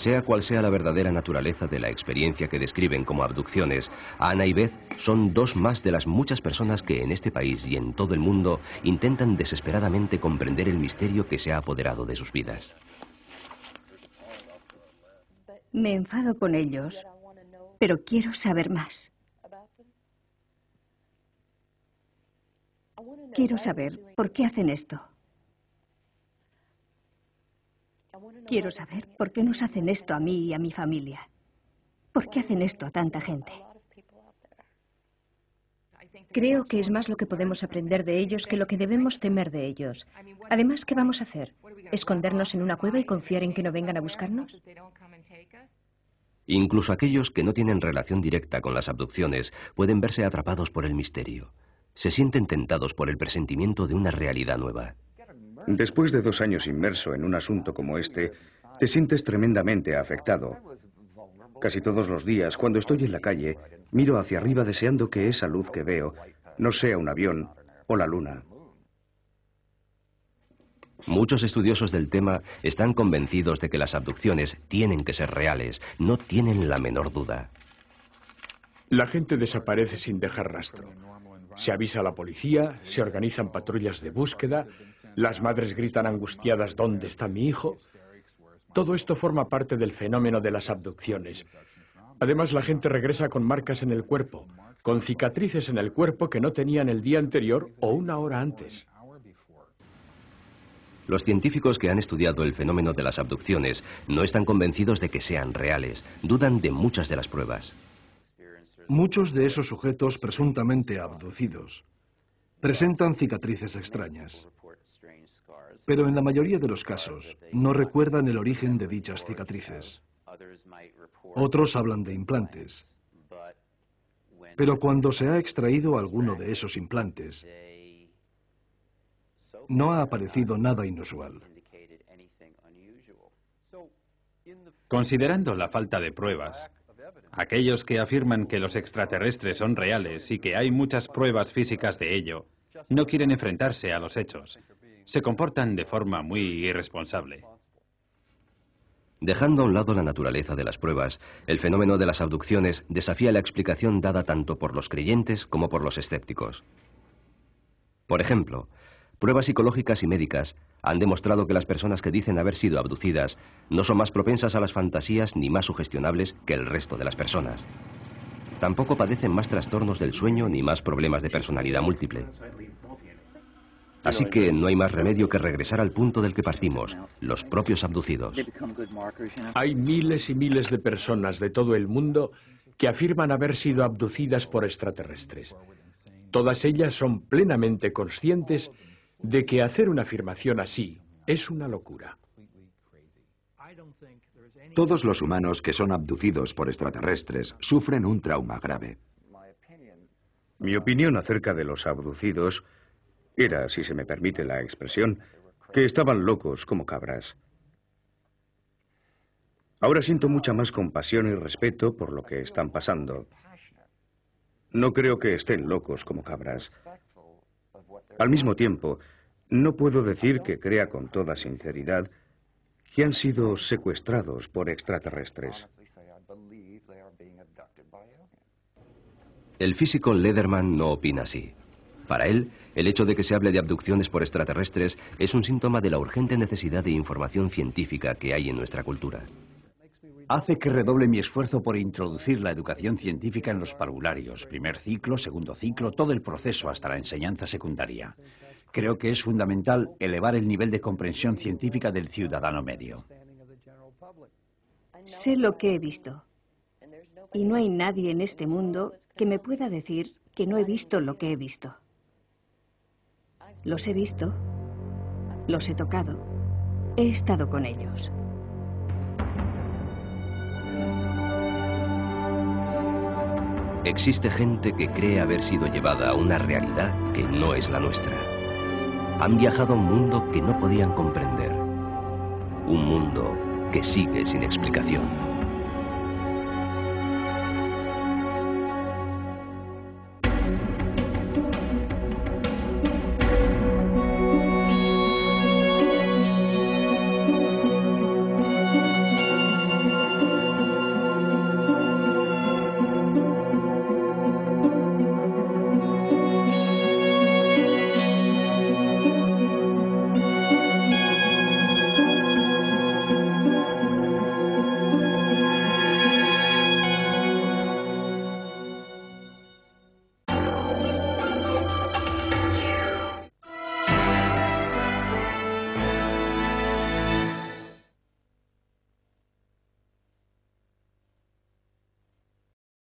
Sea cual sea la verdadera naturaleza de la experiencia que describen como abducciones, Ana y Beth son dos más de las muchas personas que en este país y en todo el mundo intentan desesperadamente comprender el misterio que se ha apoderado de sus vidas. Me enfado con ellos, pero quiero saber más. Quiero saber por qué hacen esto. Quiero saber por qué nos hacen esto a mí y a mi familia. ¿Por qué hacen esto a tanta gente? Creo que es más lo que podemos aprender de ellos que lo que debemos temer de ellos. Además, ¿qué vamos a hacer? ¿Escondernos en una cueva y confiar en que no vengan a buscarnos? Incluso aquellos que no tienen relación directa con las abducciones pueden verse atrapados por el misterio. Se sienten tentados por el presentimiento de una realidad nueva. Después de dos años inmerso en un asunto como este, te sientes tremendamente afectado. Casi todos los días, cuando estoy en la calle, miro hacia arriba deseando que esa luz que veo no sea un avión o la luna. Muchos estudiosos del tema están convencidos de que las abducciones tienen que ser reales, no tienen la menor duda. La gente desaparece sin dejar rastro. Se avisa a la policía, se organizan patrullas de búsqueda, las madres gritan angustiadas ¿dónde está mi hijo? Todo esto forma parte del fenómeno de las abducciones. Además, la gente regresa con marcas en el cuerpo, con cicatrices en el cuerpo que no tenían el día anterior o una hora antes. Los científicos que han estudiado el fenómeno de las abducciones no están convencidos de que sean reales, dudan de muchas de las pruebas. Muchos de esos sujetos presuntamente abducidos presentan cicatrices extrañas, pero en la mayoría de los casos no recuerdan el origen de dichas cicatrices. Otros hablan de implantes, pero cuando se ha extraído alguno de esos implantes, no ha aparecido nada inusual. Considerando la falta de pruebas, Aquellos que afirman que los extraterrestres son reales y que hay muchas pruebas físicas de ello, no quieren enfrentarse a los hechos. Se comportan de forma muy irresponsable. Dejando a un lado la naturaleza de las pruebas, el fenómeno de las abducciones desafía la explicación dada tanto por los creyentes como por los escépticos. Por ejemplo, Pruebas psicológicas y médicas han demostrado que las personas que dicen haber sido abducidas no son más propensas a las fantasías ni más sugestionables que el resto de las personas. Tampoco padecen más trastornos del sueño ni más problemas de personalidad múltiple. Así que no hay más remedio que regresar al punto del que partimos, los propios abducidos. Hay miles y miles de personas de todo el mundo que afirman haber sido abducidas por extraterrestres. Todas ellas son plenamente conscientes de que hacer una afirmación así es una locura. Todos los humanos que son abducidos por extraterrestres sufren un trauma grave. Mi opinión acerca de los abducidos era, si se me permite la expresión, que estaban locos como cabras. Ahora siento mucha más compasión y respeto por lo que están pasando. No creo que estén locos como cabras. Al mismo tiempo, no puedo decir que crea con toda sinceridad que han sido secuestrados por extraterrestres. El físico Lederman no opina así. Para él, el hecho de que se hable de abducciones por extraterrestres es un síntoma de la urgente necesidad de información científica que hay en nuestra cultura hace que redoble mi esfuerzo por introducir la educación científica en los parvularios, primer ciclo, segundo ciclo, todo el proceso hasta la enseñanza secundaria. Creo que es fundamental elevar el nivel de comprensión científica del ciudadano medio. Sé lo que he visto. Y no hay nadie en este mundo que me pueda decir que no he visto lo que he visto. Los he visto, los he tocado, he estado con ellos. Existe gente que cree haber sido llevada a una realidad que no es la nuestra. Han viajado a un mundo que no podían comprender. Un mundo que sigue sin explicación.